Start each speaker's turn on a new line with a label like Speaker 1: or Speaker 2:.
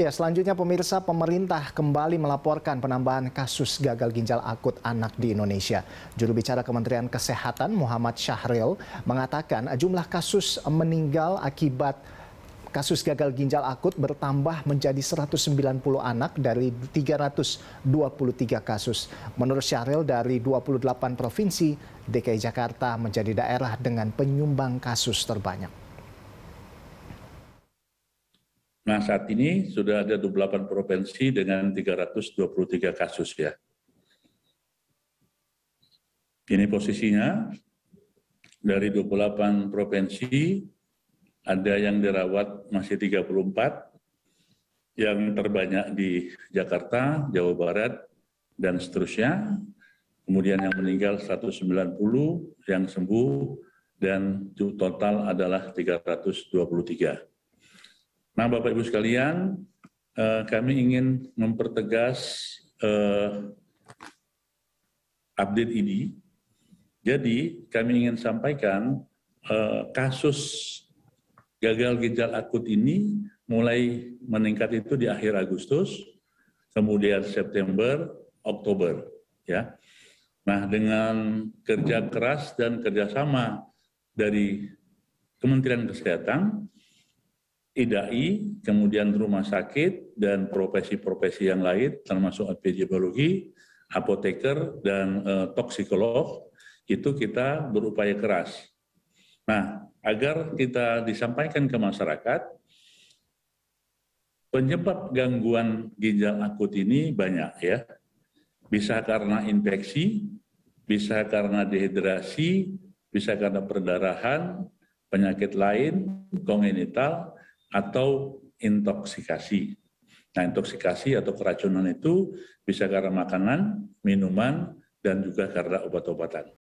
Speaker 1: Ya, selanjutnya pemirsa pemerintah kembali melaporkan penambahan kasus gagal ginjal akut anak di Indonesia. Juru bicara Kementerian Kesehatan Muhammad Syahril mengatakan jumlah kasus meninggal akibat kasus gagal ginjal akut bertambah menjadi 190 anak dari 323 kasus. Menurut Syahril dari 28 provinsi, DKI Jakarta menjadi daerah dengan penyumbang kasus terbanyak.
Speaker 2: Nah saat ini sudah ada 28 provinsi dengan 323 kasus ya. Ini posisinya dari 28 provinsi ada yang dirawat masih 34 yang terbanyak di Jakarta, Jawa Barat, dan seterusnya. Kemudian yang meninggal 190, yang sembuh, dan total adalah 323. Nah, Bapak Ibu sekalian, eh, kami ingin mempertegas eh, update ini. Jadi, kami ingin sampaikan eh, kasus gagal ginjal akut ini mulai meningkat itu di akhir Agustus, kemudian September, Oktober, ya. Nah, dengan kerja keras dan kerjasama dari Kementerian Kesehatan, idai, kemudian rumah sakit dan profesi-profesi yang lain termasuk epidemiologi, apoteker dan e, toksikolog itu kita berupaya keras. Nah, agar kita disampaikan ke masyarakat penyebab gangguan ginjal akut ini banyak ya. Bisa karena infeksi, bisa karena dehidrasi, bisa karena perdarahan, penyakit lain, kongenital, atau intoksikasi. Nah, intoksikasi atau keracunan itu bisa karena makanan, minuman, dan juga karena obat-obatan.